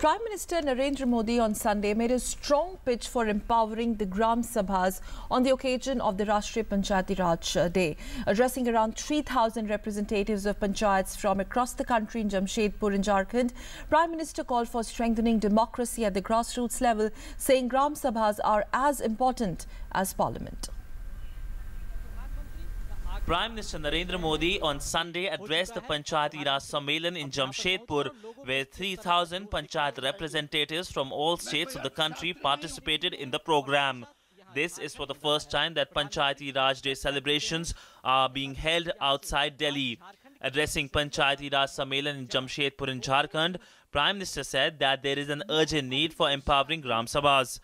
Prime Minister Narendra Modi on Sunday made a strong pitch for empowering the Gram Sabhas on the occasion of the Rashtriya Panchayati Raj Day. Addressing around 3,000 representatives of panchayats from across the country in Jamshedpur and Jharkhand, Prime Minister called for strengthening democracy at the grassroots level, saying Gram Sabhas are as important as parliament. Prime Minister Narendra Modi on Sunday addressed the Panchayati Raj Sammelan in Jamshedpur, where 3,000 Panchayat representatives from all states of the country participated in the program. This is for the first time that Panchayati Raj Day celebrations are being held outside Delhi. Addressing Panchayati Raj Sammelan in Jamshedpur in Jharkhand, Prime Minister said that there is an urgent need for empowering Gram Sabhas.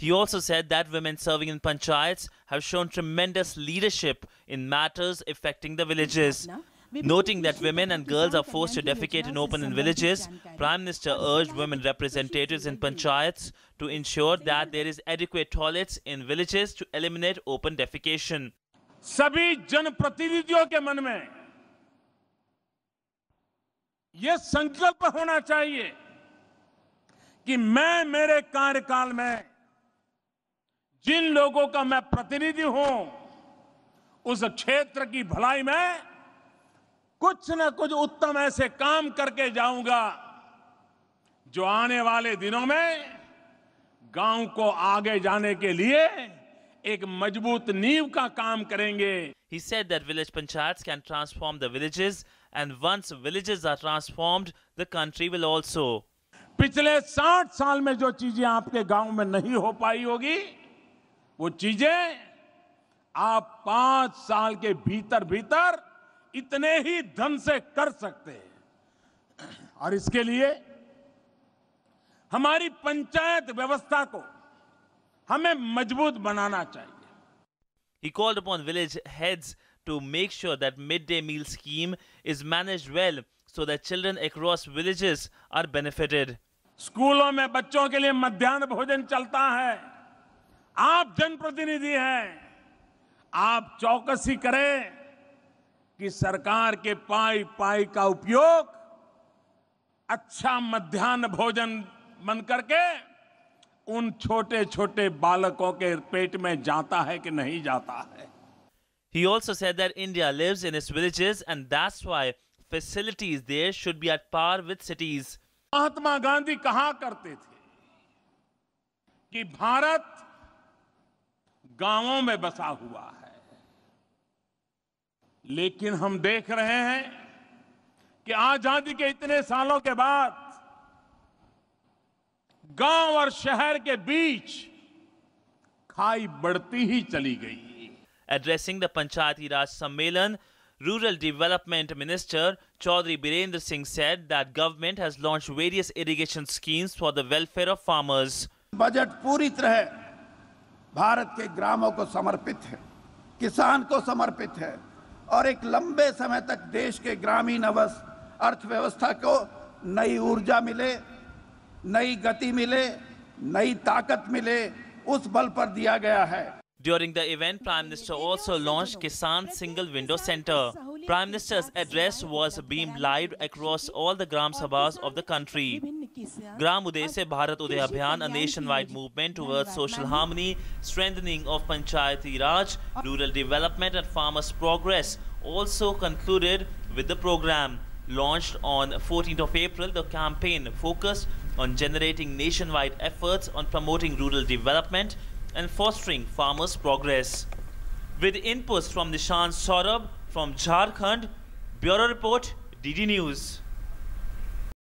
He also said that women serving in panchayats have shown tremendous leadership in matters affecting the villages. Noting that women and girls are forced to defecate in open in villages, Prime Minister urged women representatives in panchayats to ensure that there is adequate toilets in villages to eliminate open defecation. सभी जनप्रतिनिधियों के मन में यह संकल्प होना चाहिए कि मैं मेरे कार्यकाल में जिन लोगों का मैं प्रतिनिधि हूं उस क्षेत्र की भलाई में कुछ न कुछ उत्तम ऐसे काम करके जाऊंगा जो आने वाले दिनों में गांव को आगे जाने के लिए एक मजबूत नींव का काम करेंगे He said that village panchayats can transform the villages and once villages are transformed the country will also पिछले 60 साल में जो चीजें आपके गांव में नहीं हो पाई होगी वो चीजें आप पांच साल के भीतर भीतर इतने ही धन से कर सकते हैं और इसके लिए हमारी पंचायत व्यवस्था को हमें मजबूत बनाना चाहिए He called upon village heads to make sure that midday meal scheme is managed well so that children across villages are benefited. स्कूलों में बच्चों के लिए मध्यान्ह भोजन चलता है आप जनप्रतिनिधि हैं आप चौकसी करें कि सरकार के पाई पाई का उपयोग अच्छा मध्यान्ह भोजन बन करके उन छोटे छोटे बालकों के पेट में जाता है कि नहीं जाता है He also said that India lives in its villages and that's why facilities there should be at par with cities. महात्मा गांधी कहा करते थे कि भारत गांवों में बसा हुआ है लेकिन हम देख रहे हैं कि आजादी के इतने सालों के बाद गांव और शहर के बीच खाई बढ़ती ही चली गई एड्रेसिंग द पंचायती राज सम्मेलन Rural Development Minister Chaudhary Birendra Singh said that government has launched various irrigation schemes for the welfare of farmers. Budget puri tarah Bharat के ग्रामों को समर्पित है किसान को समर्पित है और एक लंबे समय तक देश के ग्रामीण अवस अर्थव्यवस्था को नई ऊर्जा मिले नई गति मिले नई ताकत मिले उस बल पर दिया गया है During the event, Prime Minister also launched Kisan Single Window Center. Prime Minister's address was beamed live across all the Gram Sabhas of the country. Gram Uday se Bharat Uday Abhiyan, a nationwide movement towards social harmony, strengthening of Panchayati Raj, rural development and farmers' progress also concluded with the program. Launched on 14th of April, the campaign focused on generating nationwide efforts on promoting rural development, and fostering farmers' progress. With inputs from Nishan Saurabh from Jharkhand, Bureau Report, DD News.